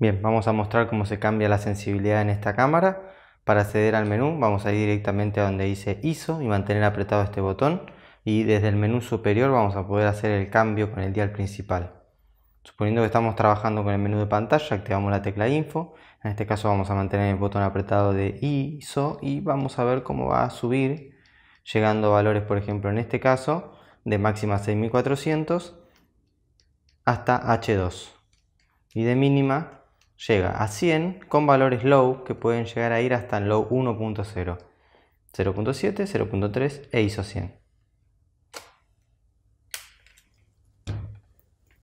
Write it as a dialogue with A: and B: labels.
A: Bien, vamos a mostrar cómo se cambia la sensibilidad en esta cámara. Para acceder al menú vamos a ir directamente a donde dice ISO y mantener apretado este botón y desde el menú superior vamos a poder hacer el cambio con el dial principal. Suponiendo que estamos trabajando con el menú de pantalla, activamos la tecla Info. En este caso vamos a mantener el botón apretado de ISO y vamos a ver cómo va a subir, llegando a valores, por ejemplo, en este caso, de máxima 6400 hasta H2 y de mínima llega a 100 con valores low que pueden llegar a ir hasta el low 1.0, 0.7, 0.3 e ISO 100.